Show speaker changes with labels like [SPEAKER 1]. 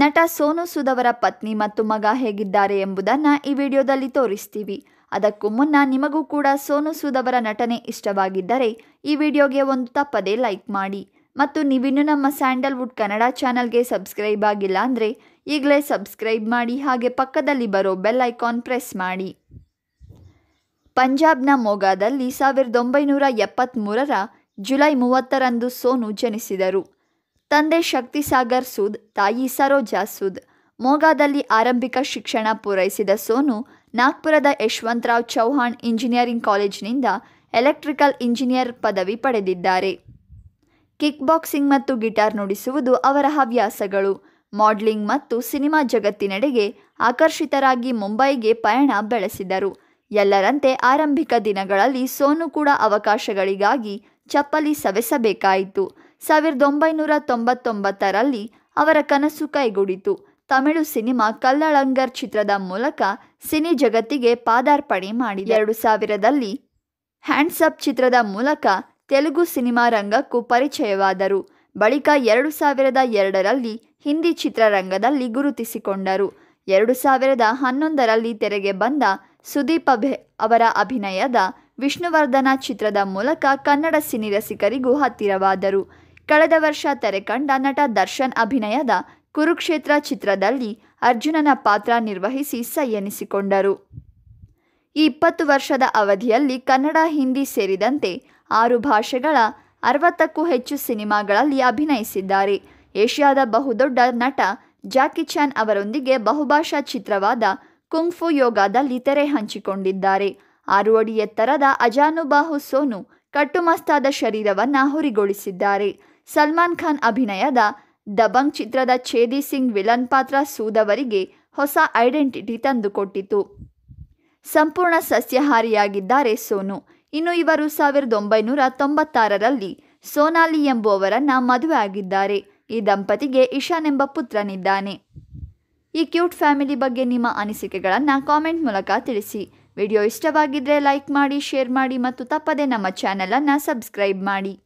[SPEAKER 1] ನಟ ಸೋನು ಸುದವರ ಪತ್ನಿ ಮತ್ತು ಮಗ ಹೇಗಿದ್ದಾರೆ ಎಂಬುದನ್ನು ಈ ವಿಡಿಯೋದಲ್ಲಿ ತೋರಿಸ್ತೀವಿ ಅದಕ್ಕೂ ಮುನ್ನ ನಿಮಗೂ ಕೂಡ ಸೋನು ಸೂದ್ ನಟನೆ ಇಷ್ಟವಾಗಿದ್ದರೆ ಈ ವಿಡಿಯೋಗೆ ಒಂದು ತಪ್ಪದೇ ಲೈಕ್ ಮಾಡಿ ಮತ್ತು ನೀವಿನ್ನು ನಮ್ಮ ಸ್ಯಾಂಡಲ್ವುಡ್ ಕನ್ನಡ ಚಾನಲ್ಗೆ ಸಬ್ಸ್ಕ್ರೈಬ್ ಆಗಿಲ್ಲ ಅಂದರೆ ಈಗಲೇ ಸಬ್ಸ್ಕ್ರೈಬ್ ಮಾಡಿ ಹಾಗೆ ಪಕ್ಕದಲ್ಲಿ ಬರೋ ಬೆಲ್ ಐಕಾನ್ ಪ್ರೆಸ್ ಮಾಡಿ ಪಂಜಾಬ್ನ ಮೊಗಾದಲ್ಲಿ ಸಾವಿರದ ಒಂಬೈನೂರ ಎಪ್ಪತ್ತ್ಮೂರರ ಜುಲೈ ಮೂವತ್ತರಂದು ಸೋನು ಜನಿಸಿದರು ತಂದೆ ಶಕ್ತಿಸಾಗರ್ ಸೂದ್ ತಾಯಿ ಸರೋಜಾ ಸೂದ್ ಮೋಗಾದಲ್ಲಿ ಆರಂಭಿಕ ಶಿಕ್ಷಣ ಪೂರೈಸಿದ ಸೋನು ನಾಗ್ಪುರದ ಯಶವಂತರಾವ್ ಚೌಹಾಣ್ ಇಂಜಿನಿಯರಿಂಗ್ ಕಾಲೇಜಿನಿಂದ ಎಲೆಕ್ಟ್ರಿಕಲ್ ಇಂಜಿನಿಯರ್ ಪದವಿ ಪಡೆದಿದ್ದಾರೆ ಕಿಕ್ ಬಾಕ್ಸಿಂಗ್ ಮತ್ತು ಗಿಟಾರ್ ನುಡಿಸುವುದು ಅವರ ಹವ್ಯಾಸಗಳು ಮಾಡ್ಲಿಂಗ್ ಮತ್ತು ಸಿನಿಮಾ ಜಗತ್ತಿನೆಡೆಗೆ ಆಕರ್ಷಿತರಾಗಿ ಮುಂಬೈಗೆ ಪಯಣ ಬೆಳೆಸಿದರು ಎಲ್ಲರಂತೆ ಆರಂಭಿಕ ದಿನಗಳಲ್ಲಿ ಸೋನು ಕೂಡ ಅವಕಾಶಗಳಿಗಾಗಿ ಚಪ್ಪಲಿ ಸವೆಸಬೇಕಾಯಿತು ಸಾವಿರದ ಒಂಬೈನೂರ ತೊಂಬತ್ತೊಂಬತ್ತರಲ್ಲಿ ಅವರ ಕನಸು ಕೈಗೂಡಿತು ತಮಿಳು ಸಿನಿಮಾ ಕಲ್ಲಳಂಗರ್ ಚಿತ್ರದ ಮೂಲಕ ಸಿನಿ ಜಗತ್ತಿಗೆ ಪಾದಾರ್ಪಣೆ ಮಾಡಿ ಎರಡು ಸಾವಿರದಲ್ಲಿ ಹ್ಯಾಂಡ್ಸಪ್ ಚಿತ್ರದ ಮೂಲಕ ತೆಲುಗು ಸಿನಿಮಾ ರಂಗಕ್ಕೂ ಪರಿಚಯವಾದರು ಬಳಿಕ ಎರಡು ಸಾವಿರದ ಎರಡರಲ್ಲಿ ಹಿಂದಿ ಚಿತ್ರರಂಗದಲ್ಲಿ ಗುರುತಿಸಿಕೊಂಡರು ಎರಡು ಸಾವಿರದ ಹನ್ನೊಂದರಲ್ಲಿ ತೆರೆಗೆ ಬಂದ ಸುದೀಪ್ ಅಭೆ ಅವರ ಅಭಿನಯದ ವಿಷ್ಣುವರ್ಧನ ಚಿತ್ರದ ಮೂಲಕ ಕನ್ನಡ ಸಿನಿರಸಿಕರಿಗೂ ಹತ್ತಿರವಾದರು ಕಳೆದ ವರ್ಷ ತೆರೆಕಂಡ ನಟ ದರ್ಶನ್ ಅಭಿನಯದ ಕುರುಕ್ಷೇತ್ರ ಚಿತ್ರದಲ್ಲಿ ಅರ್ಜುನನ ಪಾತ್ರ ನಿರ್ವಹಿಸಿ ಸೈ ಎನಿಸಿಕೊಂಡರು ಈ ಇಪ್ಪತ್ತು ವರ್ಷದ ಅವಧಿಯಲ್ಲಿ ಕನ್ನಡ ಹಿಂದಿ ಸೇರಿದಂತೆ ಆರು ಭಾಷೆಗಳ ಅರವತ್ತಕ್ಕೂ ಹೆಚ್ಚು ಸಿನಿಮಾಗಳಲ್ಲಿ ಅಭಿನಯಿಸಿದ್ದಾರೆ ಏಷ್ಯಾದ ಬಹುದೊಡ್ಡ ನಟ ಜಾಕಿ ಚಾನ್ ಅವರೊಂದಿಗೆ ಬಹುಭಾಷಾ ಚಿತ್ರವಾದ ಕುಂಗ್ಫು ಯೋಗಾದಲ್ಲಿ ತೆರೆ ಹಂಚಿಕೊಂಡಿದ್ದಾರೆ ಆರು ಅಡಿ ಎತ್ತರದ ಅಜಾನುಬಾಹು ಸೋನು ಕಟ್ಟುಮಸ್ತಾದ ಶರೀರವನ್ನು ಹುರಿಗೊಳಿಸಿದ್ದಾರೆ ಸಲ್ಮಾನ್ ಖಾನ್ ಅಭಿನಯದ ದಬಂಗ್ ಚಿತ್ರದ ಛೇದಿ ಸಿಂಗ್ ವಿಲನ್ ಪಾತ್ರ ಸೂದವರಿಗೆ ಹೊಸ ಐಡೆಂಟಿಟಿ ತಂದುಕೊಟ್ಟಿತು ಸಂಪೂರ್ಣ ಸಸ್ಯಹಾರಿಯಾಗಿದ್ದಾರೆ ಸೋನು ಇನ್ನು ಇವರು ಸಾವಿರದ ಒಂಬೈನೂರ ತೊಂಬತ್ತಾರರಲ್ಲಿ ಸೋನಾಲಿ ಎಂಬುವವರನ್ನು ಮದುವೆ ಆಗಿದ್ದಾರೆ ಈ ದಂಪತಿಗೆ ಇಶಾನ್ ಎಂಬ ಪುತ್ರನಿದ್ದಾನೆ ಈ ಕ್ಯೂಟ್ ಫ್ಯಾಮಿಲಿ ಬಗ್ಗೆ ನಿಮ್ಮ ಅನಿಸಿಕೆಗಳನ್ನು ಕಾಮೆಂಟ್ ಮೂಲಕ ತಿಳಿಸಿ ವಿಡಿಯೋ ಇಷ್ಟವಾಗಿದ್ದರೆ ಲೈಕ್ ಮಾಡಿ ಶೇರ್ ಮಾಡಿ ಮತ್ತು ತಪ್ಪದೇ ನಮ್ಮ ಚಾನಲನ್ನು ಸಬ್ಸ್ಕ್ರೈಬ್ ಮಾಡಿ